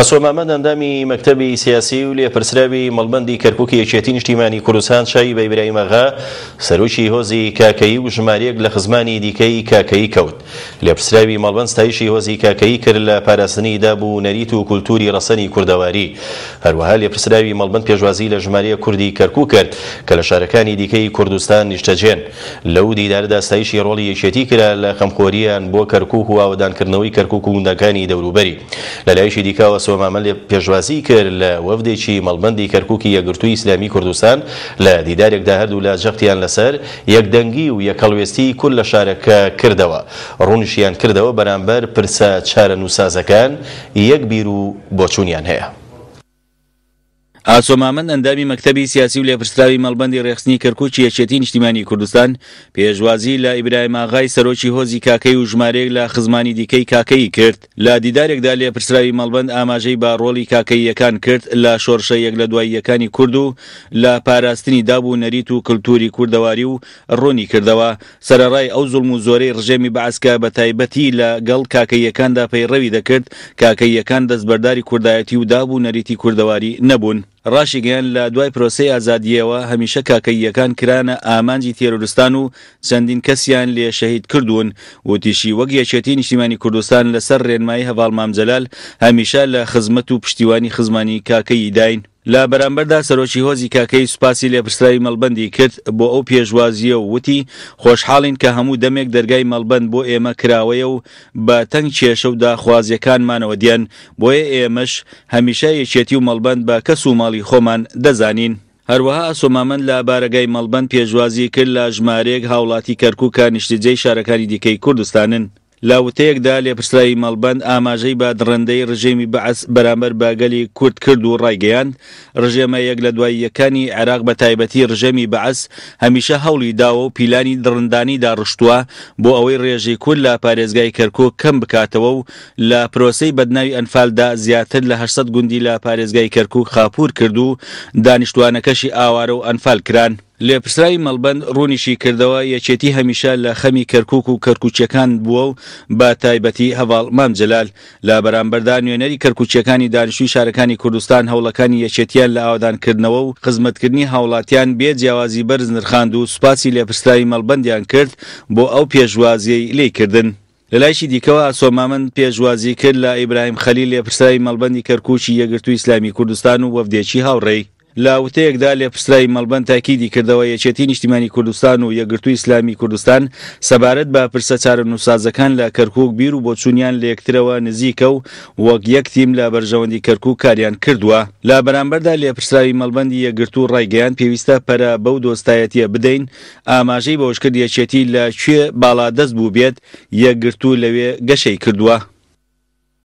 ئاسۆمامە دەندامی مەکتتەبی سیاسی و لێپرسراوی مەڵبندی کەرککی یەکێتی نیشتیمانی کوردستان شایی بەیبرایمەغا سەرروکی هۆزی کاکەی و ژمارەیەک لە خزمانی دیکەی کاکەی کەوت لێپرسراوی مەڵبند ستایشی هۆزی کاکەی کرد لە پاراستنی دابوو نەریت و کولتوری ڕسەنی کوردەواری هەروەها لێپرسراوی مەڵبند پێشوازی لە ژمارە کوردی کەرکو کرد کە لە شارەکانی دیکەی کوردستان نیشتەجێن لەو دیداردا ستایشی ڕۆڵی یەکێتی کرا لە خەمخۆریان بۆ کەرکک و هاوادانکردنەوەی کەرکک و وندەکانی دەوروبەری لەلایشی دیکەوە سۆمامە لێ پێشوازی کرد لە وەفدێکی مەڵبندی کەرککی یەگرتووی ئسلامی کوردستان لە دیدارێکدا هەردوو لە جەختیان لەسەر یەکدەنگی و یەکەڵوێستی کل لە شارەکە کردەوە ڕونشیان کردەوە بەرامبەر پرسە چارە نووسازەکان یەک بیر و بۆچوونیان هەیە. ئاسۆمامەند ئەندامی مەکتتەبی سیاسی و لێپرسراوی مەڵبندی ڕێخستنی کەرکوچی یەچێتی نیشتیمانی کوردستان پێشوازی لە ئیبرایماغای سەرۆکی هۆزی کاکەی و ژمارەیەک لە خزمانی دیکەی کاکەی کرد لا دیدارێکدا لێپرسراوی مەڵبند ئاماژەی با ڕۆڵی کاکەیەکان کرد لە شۆرشە یەک لە دواییەکانی کورد و لە پاراستنی دابوو نەریت و کللتوری کوردەواری و ڕۆنی کردەوە سەرڕای ئەو زولم و زۆرەی ڕژێمی بەعسکە بە تایبەتی لە گەڵ کاکەیەکاندا پەیڕەوی دەکرد کاکەیەکان دەستبەرداری کوردایەتی و دابوو نەریتی کوردەواری نەبوون. ڕاشی گەیان لە دوای پرۆسی ئازادیەوە هەمیشە کاکەیەکان کرانە ئامانجی تێرۆستان و چەندین کەسیان لێ شەهید کردوون وتیشی وەک یەکێتی نیشتیمانی کوردستان لەسەر ڕێنمایی هەواڵ مامجلال هەمیشە لە خزمەت و پشتیوانی خزمانی کاکەی داین لە بەرامبەردا سەرۆکی هۆزی کاکەی سوپاسی لێپرسراوی مەلبندی کرد بۆ ئەو پێشوازیە و وتی خۆشحاڵین کە هەموو دەمێک دەرگای مەلبند بۆ ئێمە کراوەیە و بە تەنگ کێشە و داخوازیەکانمانەوە دیان بۆیە ئێمەش هەمیشە یەکێتی و مەلبند بە کەس و ماڵی خۆمان دەزانین. هەروەها ئەسۆمامەند لە بارەگای مەلبند پێشوازی کرد لە ژمارەیەک هاوڵاتی کەرکک و کانیشتجێی شارەکانی دیکەی کوردستانن. لاوتەیەکدا لێپرسایی مەڵبند ئاماژەی با ڕندەی ڕژێمی بەعس بەرامبەر باگەلی کورد کرد و ڕایگەیان ڕژێمە یەک لە دواییەکانی عێراق بە تایبەتی ڕژەمی بەعس هەمیشە هەوڵی داوە و پیلانی دڕندانی داڕشتووە بۆ ئەوەی ڕێژەی کورد لە پارێزگای کەرکۆ کەم بکاتەوە و لە پرۆسەی بەدناوی ئەنفالدا زیاتر لە 800 گوندی لە پارێزگای کەرکک خاپور کرد و دانیشتوانەکەشی ئاوارە و ئەنفال کران. لێپرسایی مەلبند ڕوونیشی کردەوە یەکێتی هەمیشە لە خەمی کەرکک و کەرکوچەکان بووە و با تایبەتی هەواڵ مام جلال لە بەرامبەردا نوێنەری کەرکوچەکانی دانیشوی شارەکانی کوردستان هەوڵەکانی یەکێتیان لە ئاودانکردنەوە و خزمەتکردنی هاوڵاتیان بێ جیاوازی بەرز نرخاند و سوپاسی لێپرسایی مەلبندیان کرد بۆ ئەو پێشوازیەی لێکردن. لەلایشی دیکەوە سۆمامن پێشوازی کرد لە ئیبراهیم خەلی لێپرسایی مەلبندی کەرکوچی یەگرتو ئیسلامی کوردستان و وەفدێکی هاوڕێی لاوتەیەکدا لێ پسرای مەلبەن تاکیدی کردەوە یەکێتی نیشتیمانی کوردستان و یەگرتووی ئسلامی کوردستان سەبارەت بە پرسە چارە نوسازەکان لە کەرکک بیر و بۆچوونیان لەکترەوە نزیکە و وەک یەک تیم لە بەرژەوەندی کەرکک کاریان کردووە لا بەرامبەردا لێپرسراوی مەلبەندی یەگرتو ڕایگەیان پێویستە پەرە بەو دۆستایەتیە بدەین ئاماژەی بەوشکرد یەکێتی لە کوێ باڵادەست بوو بێت یەگرتو لەوێ گەشەی کردووە.